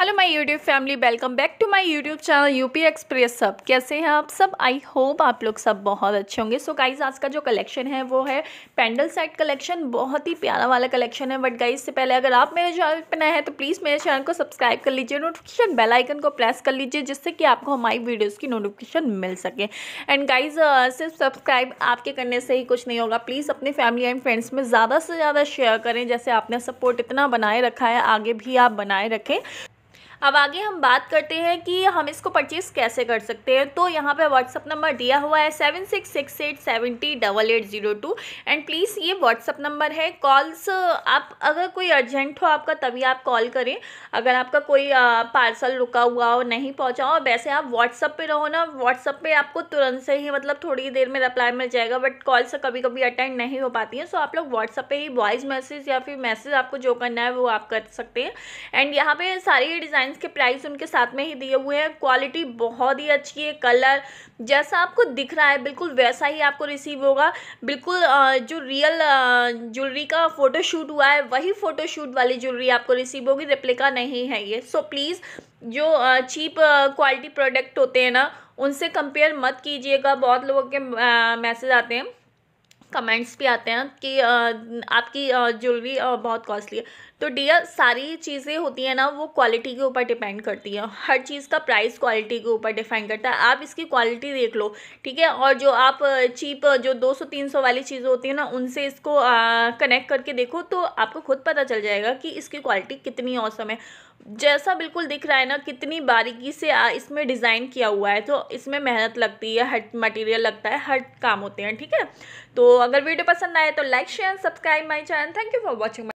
hello my YouTube family welcome back to my YouTube channel UP express सब कैसे हैं आप सब आई होप आप लोग सब बहुत अच्छे होंगे सो गाइस गाइज आज का जो कलेक्शन है वो है पेंडल सेट कलेक्शन बहुत ही प्यारा वाला कलेक्शन है बट गाइज से पहले अगर आप मेरे चैनल पर नए हैं तो प्लीज़ मेरे चैनल को सब्सक्राइब कर लीजिए नोटिफिकेशन बेल आइकन को प्रेस कर लीजिए जिससे कि आपको हमारी वीडियोज़ की नोटिफिकेशन मिल सके एंड गाइज सिर्फ सब्सक्राइब आपके करने से ही कुछ नहीं होगा प्लीज़ अपने फैमिली एंड फ्रेंड्स में ज़्यादा से ज़्यादा शेयर करें जैसे आपने सपोर्ट इतना बनाए रखा है आगे भी आप बनाए रखें अब आगे हम बात करते हैं कि हम इसको परचेज़ कैसे कर सकते हैं तो यहाँ पे व्हाट्सअप नंबर दिया हुआ है seven six six eight seventy double eight zero two and please ये व्हाट्सअप नंबर है कॉल्स आप अगर कोई अर्जेंट हो आपका तभी आप कॉल करें अगर आपका कोई पार्सल रुका हुआ हो नहीं पहुँचा हो वैसे आप व्हाट्सअप पर रहो ना व्हाट्सअप पर आपको तुरंत से ही मतलब थोड़ी देर में रिप्लाई मिल जाएगा बट कॉल्स कभी कभी अटेंड नहीं हो पाती हैं सो आप लोग व्हाट्सअप पर ही वॉइस मैसेज या फिर मैसेज आपको जो करना है वो आप कर सकते हैं एंड यहाँ पर सारी डिज़ाइन डिज़ाइंस के प्राइस उनके साथ में ही दिए हुए हैं क्वालिटी बहुत ही अच्छी है कलर जैसा आपको दिख रहा है बिल्कुल वैसा ही आपको रिसीव होगा बिल्कुल जो रियल ज्वेलरी का फ़ोटोशूट हुआ है वही फ़ोटोशूट वाली ज्वेलरी आपको रिसीव होगी रिप्लिका नहीं है ये सो प्लीज़ जो चीप क्वालिटी प्रोडक्ट होते हैं ना उनसे कंपेयर मत कीजिएगा बहुत लोगों के मैसेज आते हैं कमेंट्स भी आते हैं कि आपकी ज्वेलरी बहुत कॉस्टली है तो डियर सारी चीज़ें होती हैं ना वो क्वालिटी के ऊपर डिपेंड करती है हर चीज़ का प्राइस क्वालिटी के ऊपर डिपेंड करता है आप इसकी क्वालिटी देख लो ठीक है और जो आप चीप जो 200-300 वाली चीज़ें होती हैं ना उनसे इसको कनेक्ट करके देखो तो आपको खुद पता चल जाएगा कि इसकी क्वालिटी कितनी औसम है जैसा बिल्कुल दिख रहा है ना कितनी बारीकी से इसमें डिज़ाइन किया हुआ है तो इसमें मेहनत लगती है हर मटेरियल लगता है हर काम होते हैं ठीक है तो अगर वीडियो पसंद आए तो like share subscribe my channel thank you for watching